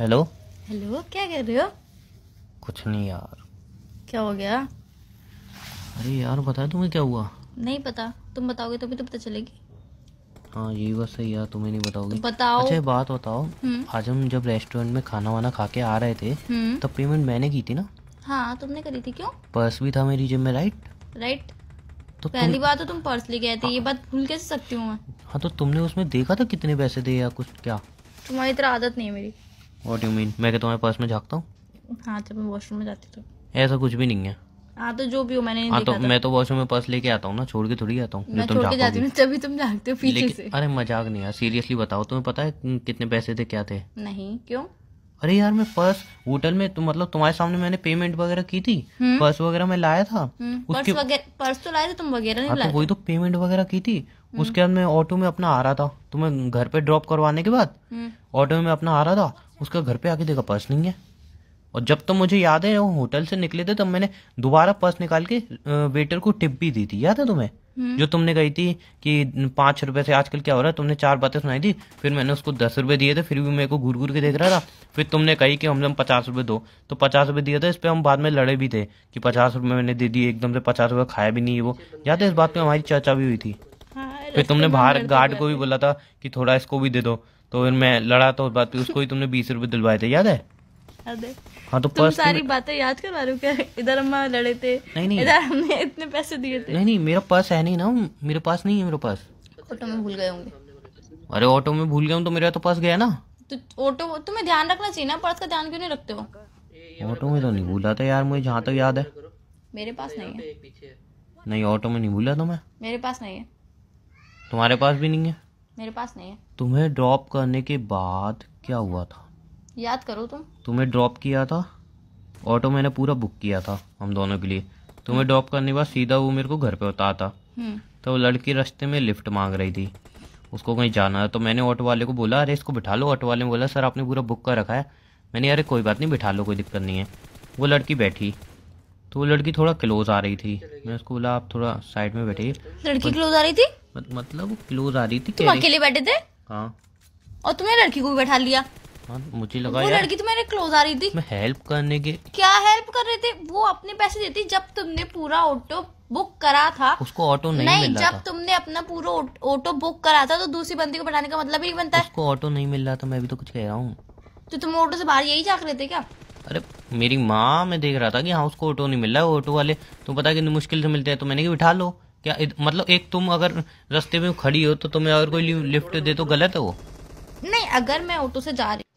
Hello hello क्या कर रहे हो कुछ नहीं यार क्या हो गया अरे यार बता तुम्हें क्या हुआ नहीं पता तुम बताओगे भी तो पता चलेगी हाँ ये बस सही यार तुम्हें नहीं बताओगी तो बताओ अच्छा बात बताओ हम्म। आज हम जब रेस्टोरेंट में खाना वाना खा के आ रहे थे हम्म। तब तो पेमेंट मैंने की थी ना हाँ तुमने करी थी क्यों पर्स भी था मेरी जिम में राइट राइट तो पहली बार बात तो तुम पर्स ले गए थे ये हाँ। बात भूल कैसे सकती हूँ मैं हाँ तो तुमने उसमें देखा था कितने पैसे दिए या कुछ क्या तुम्हारी इतना तो आदत नहीं है मेरी व्हाट यू मीन मैं तुम्हारे पास में झांकता हूं हां जब मैं वॉशरूम में जाती तो ऐसा कुछ भी नहीं है हां तो जो भी हो मैंने हाँ तो मैं तो वॉशरूम में पर्स लेके आता हूं ना छोड़ के थोड़ी आता हूं मैं छोड़ के जाती हूँ तभी तुम झांकते हो पीछे से अरे मजाक नहीं यार सीरियसली बताओ तुम्हें पता है कितने पैसे थे क्या थे नहीं क्यों अरे यार मैं पर्स होटल में तुम तो मतलब तुम्हारे सामने मैंने पेमेंट वगैरह की थी पर्स हम्म। वगैरह मैं लाया था हम्म, उसके पर्स तो लाए थे तुम वगैरह नहीं हाँ, तो लाए वही तो पेमेंट वगैरह की थी हम्म। उसके बाद मैं ऑटो में अपना आ रहा था तुम्हें तो घर पे ड्रॉप करवाने के बाद ऑटो में अपना आ रहा था उसका घर पे आके देखा पर्स नहीं है और जब तो मुझे याद है वो होटल से निकले थे तब तो मैंने दोबारा पर्स निकाल के वेटर को टिप भी दी थी याद है तुम्हें हम्म। जो तुमने कही थी कि पांच रुपए से आजकल क्या हो रहा है तुमने चार बातें सुनाई थी फिर मैंने उसको दस रुपए दिए थे फिर भी मेरे को घूर घूर के देख रहा था फिर तुमने कही कि हम पचास रुपए दो तो पचास रुपए दिए थे इस पर हम बाद में लड़े भी थे कि पचास रुपए मैंने दे दिए एकदम से पचास रुपये खाया भी नहीं है वो याद है इस बात पे हमारी चर्चा भी हुई थी हाँ, फिर तुमने बाहर गार्ड को भी बोला था कि थोड़ा इसको भी दे दो तो फिर मैं लड़ा तो बात पे उसको ही तुमने बीस रूपए दिलवाए थे याद है हाँ तो तुम सारी बातें याद करवा रहे हो क्या इधर अम्मा लड़े थे नहीं नहीं इधर हमने इतने पैसे दिए थे नहीं नहीं मेरा पर्स है नहीं ना मेरे पास नहीं है मेरे पास ऑटो में भूल गए होंगे अरे ऑटो में भूल गए तो मेरा तो पास गया ना तो ऑटो तुम्हें ध्यान रखना चाहिए ना पर्स का ध्यान क्यों नहीं रखते हो ऑटो में तो नहीं भूला था यार मुझे जहाँ तक याद है मेरे पास नहीं है नहीं ऑटो में नहीं भूला था तो मैं मेरे पास नहीं है तुम्हारे पास भी नहीं है मेरे पास नहीं है तुम्हें ड्रॉप करने के बाद क्या हुआ था याद करो तुम तुम्हें ड्रॉप किया था ऑटो मैंने पूरा बुक किया था हम दोनों के लिए तुम्हें ड्रॉप करने के बाद सीधा वो मेरे को घर पे था हम्म। तो लड़की रास्ते में लिफ्ट मांग रही थी उसको कहीं जाना है तो मैंने ऑटो वाले को बोला अरे इसको बिठा लो ऑटो वाले ने बोला सर आपने पूरा बुक कर रखा है मैंने अरे कोई बात नहीं बिठा लो कोई दिक्कत नहीं है वो लड़की बैठी तो वो लड़की थोड़ा क्लोज आ रही थी मैं उसको बोला आप थोड़ा साइड में बैठिए लड़की क्लोज आ रही थी मत, मतलब वो क्लोज आ रही थी तुम अकेले बैठे थे हाँ और तुमने लड़की को भी बैठा लिया हाँ मुझे लगा वो लड़की तुम्हारे तो क्लोज आ रही थी मैं हेल्प करने के क्या हेल्प कर रहे थे वो अपने पैसे देती जब तुमने पूरा ऑटो बुक करा था उसको ऑटो नहीं, नहीं मिल रहा जब था। तुमने अपना पूरा ऑटो बुक करा था तो दूसरी बंदी को बैठाने का मतलब ही बनता बनता उसको ऑटो नहीं मिल रहा था मैं भी तो कुछ कह रहा हूँ तो तुम ऑटो से बाहर यही झाक रहे थे क्या अरे मेरी माँ मैं देख रहा था कि हाँ उसको ऑटो नहीं मिल रहा तो है ऑटो वाले तुम पता कितनी मुश्किल से मिलते हैं तो मैंने कि बिठा लो क्या मतलब एक तुम अगर रास्ते में खड़ी हो तो तुम्हें अगर कोई लिफ्ट दे तो गलत है वो नहीं अगर मैं ऑटो से जा रही